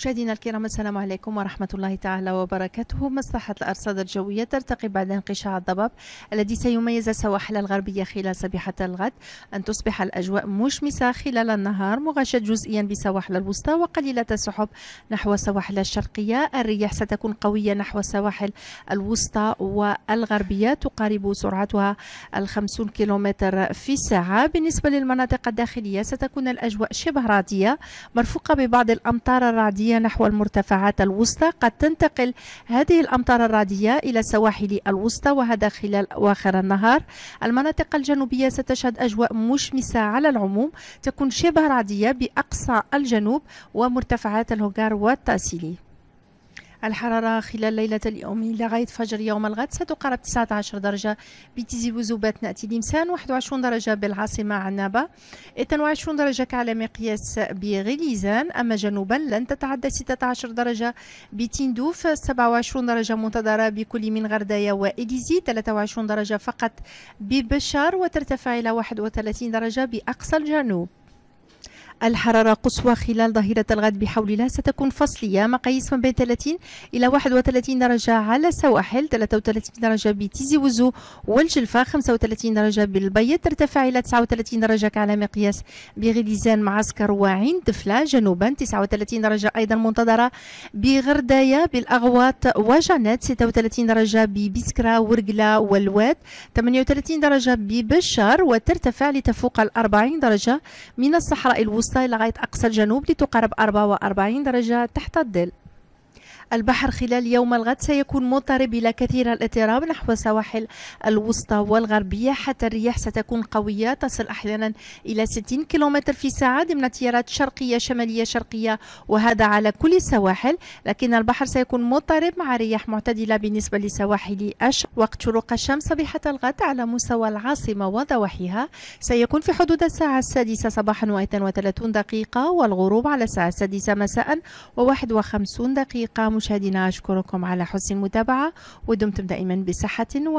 مشاهدينا الكرام السلام عليكم ورحمة الله تعالى وبركاته مصلحة الأرصاد الجوية ترتقي بعد انقشاع الضباب الذي سيميز السواحل الغربية خلال صبيحة الغد أن تصبح الأجواء مشمسة خلال النهار مغشاة جزئيا بسواحل الوسطى وقليلة السحب نحو السواحل الشرقية الرياح ستكون قوية نحو السواحل الوسطى والغربية تقارب سرعتها الخمسون كيلومتر في الساعة بالنسبة للمناطق الداخلية ستكون الأجواء شبه رعدية مرفوقة ببعض الأمطار الرعدية الجنوبية نحو المرتفعات الوسطى قد تنتقل هذه الأمطار الرعدية إلى السواحل الوسطى وهذا خلال أواخر النهار المناطق الجنوبية ستشهد أجواء مشمسة على العموم تكون شبه رعدية بأقصى الجنوب ومرتفعات الهوغار والتاسيلي الحرارة خلال ليلة اليوم لغاية فجر يوم الغد ستقارب 19 درجة بتيزي وزوبات نأتي ديمسان 21 درجة بالعاصمة عنابة 22 درجة كعلى مقياس بغليزان أما جنوبا لن تتعدى 16 درجة بتندوف 27 درجة منتظرة بكل من غردايا وإليزي 23 درجة فقط ببشار وترتفع إلى 31 درجة بأقصى الجنوب الحرارة قصوى خلال ظهيرة الغد بحول الله ستكون فصلية مقاييس من بين 30 إلى 31 درجة على سواحل 33 درجة بتيزي وزو والجلفة 35 درجة بالبيض ترتفع إلى 39 درجة على مقياس بغليزان معسكر وعين دفلة جنوبا 39 درجة أيضا منتظرة بغردايا بالأغواط وجنات 36 درجة ببسكرة ورقلة والواد 38 درجة ببشار وترتفع لتفوق ال 40 درجة من الصحراء الوسطى القصة لغاية أقصى الجنوب لتقارب 44 درجة تحت الظل البحر خلال يوم الغد سيكون مضطرب إلى كثير الاضطراب نحو السواحل الوسطى والغربية حتى الرياح ستكون قوية تصل أحيانا إلى 60 كيلومتر في ساعة ضمن تيارات شرقية شمالية شرقية وهذا على كل السواحل لكن البحر سيكون مضطرب مع رياح معتدلة بالنسبة لسواحل أش وقت شروق الشمس صبيحة الغد على مستوى العاصمة وضواحيها سيكون في حدود الساعة السادسة صباحا و32 دقيقة والغروب على الساعة السادسة مساء و51 دقيقة مشاهدينا أشكركم على حسن المتابعة ودمتم دائما بصحة و